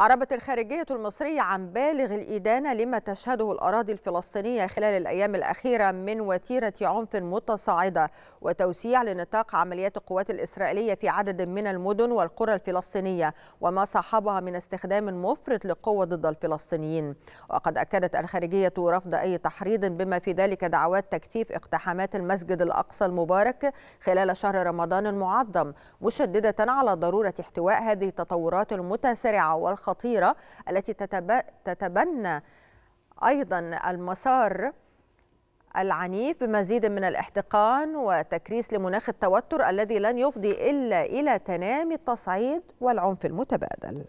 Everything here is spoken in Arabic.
أعربت الخارجية المصرية عن بالغ الإدانة لما تشهده الأراضي الفلسطينية خلال الأيام الأخيرة من وتيرة عنف متصاعدة وتوسيع لنطاق عمليات القوات الإسرائيلية في عدد من المدن والقرى الفلسطينية وما صاحبها من استخدام مفرط للقوة ضد الفلسطينيين وقد أكدت الخارجية رفض أي تحريض بما في ذلك دعوات تكثيف اقتحامات المسجد الأقصى المبارك خلال شهر رمضان المعظم مشددة على ضرورة احتواء هذه التطورات المتسارعة والخ الخطيرة التي تتبنى أيضا المسار العنيف بمزيد من الاحتقان وتكريس لمناخ التوتر الذي لن يفضي إلا إلى تنامي التصعيد والعنف المتبادل